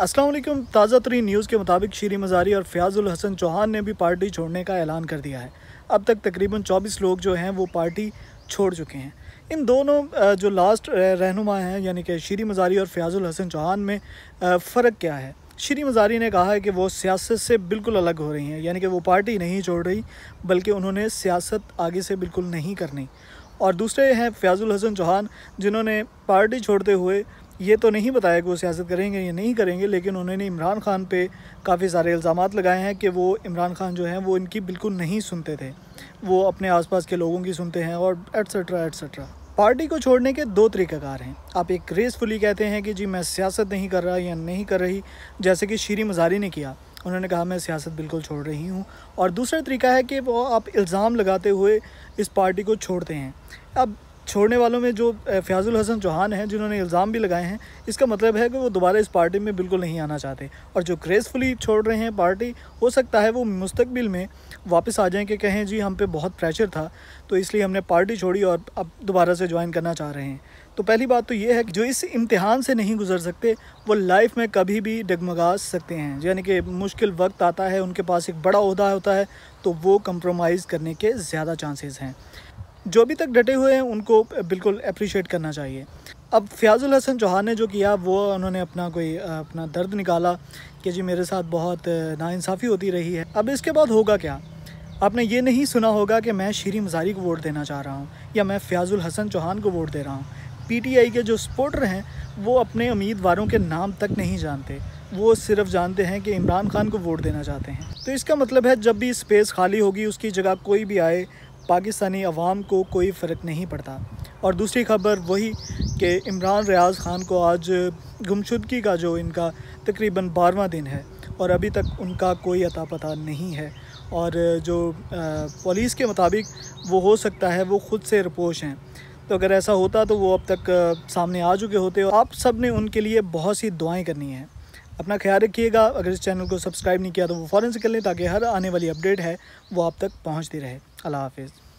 असलम ताज़ा तरीन न्यूज़ के मुताबिक श्री मजारी और फ़याज़ुल हसन चौहान ने भी पार्टी छोड़ने का ऐलान कर दिया है अब तक तकरीबन 24 लोग जो हैं वो पार्टी छोड़ चुके हैं इन दोनों जो लास्ट रहनुमा हैं यानी कि श्री मजारी और फ़याज़ुल हसन चौहान में फ़र्क क्या है श्री मजारी ने कहा है कि वो सियासत से बिल्कुल अलग हो रही हैं यानी कि वो पार्टी नहीं छोड़ रही बल्कि उन्होंने सियासत आगे से बिल्कुल नहीं करनी और दूसरे हैं फ़याज़ुल हसन चौहान जिन्होंने पार्टी छोड़ते हुए ये तो नहीं बताया कि वो सियासत करेंगे या नहीं करेंगे लेकिन उन्होंने इमरान खान पे काफ़ी सारे इल्ज़ाम लगाए हैं कि वो इमरान खान जो हैं वो इनकी बिल्कुल नहीं सुनते थे वो अपने आसपास के लोगों की सुनते हैं और एट्सट्रा एट्सट्रा पार्टी को छोड़ने के दो तरीक़ाकार हैं आप एक ग्रेसफुली कहते हैं कि जी मैं सियासत नहीं कर रहा या नहीं कर रही जैसे कि शीरी मजारी ने किया उन्होंने कहा मैं सियासत बिल्कुल छोड़ रही हूँ और दूसरा तरीका है कि वो आप इल्ज़ाम लगाते हुए इस पार्टी को छोड़ते हैं अब छोड़ने वालों में जो फ़याज़ुल हसन चौहान हैं जिन्होंने इल्ज़ाम भी लगाए हैं इसका मतलब है कि वो दोबारा इस पार्टी में बिल्कुल नहीं आना चाहते और जो ग्रेसफुली छोड़ रहे हैं पार्टी हो सकता है वो मुस्तबिल में वापस आ जाएँ कि कहें जी हम पे बहुत प्रेशर था तो इसलिए हमने पार्टी छोड़ी और अब दोबारा से ज्वाइन करना चाह रहे हैं तो पहली बात तो ये है कि जो इस इम्तहान से नहीं गुजर सकते वो लाइफ में कभी भी डगमगा सकते हैं यानी कि मुश्किल वक्त आता है उनके पास एक बड़ा अहदा होता है तो वो कंप्रोमाइज़ करने के ज़्यादा चांसेस हैं जो भी तक डटे हुए हैं उनको बिल्कुल अप्रिशिएट करना चाहिए अब फ़याज़ुल हसन चौहान ने जो किया वो उन्होंने अपना कोई अपना दर्द निकाला कि जी मेरे साथ बहुत नाइंसाफ़ी होती रही है अब इसके बाद होगा क्या आपने ये नहीं सुना होगा कि मैं शीरी मजारी को वोट देना चाह रहा हूँ या मैं फ़याज़ुल हसन चौहान को वोट दे रहा हूँ पीटीआई के जो सपोर्टर हैं वो अपने उम्मीदवारों के नाम तक नहीं जानते वो सिर्फ जानते हैं कि इमरान खान को वोट देना चाहते हैं तो इसका मतलब है जब भी स्पेस खाली होगी उसकी जगह कोई भी आए पाकिस्तानी अवाम को कोई फ़र्क नहीं पड़ता और दूसरी खबर वही कि इमरान रियाज ख़ान को आज गुमशुदगी का जो इनका तकरीबन बारवा दिन है और अभी तक उनका कोई अता पता नहीं है और जो पुलिस के मुताबिक वो हो सकता है वो ख़ुद से रपोश हैं तो अगर ऐसा होता तो वो अब तक सामने आ चुके होते और आप सब ने उनके लिए बहुत सी दुआएं करनी हैं अपना ख्याल रखिएगा अगर इस चैनल को सब्सक्राइब नहीं किया तो वो फ़ौरन से कर लें ताकि हर आने वाली अपडेट है वो आप तक पहुँचती रहे अल्लाह हाफिज़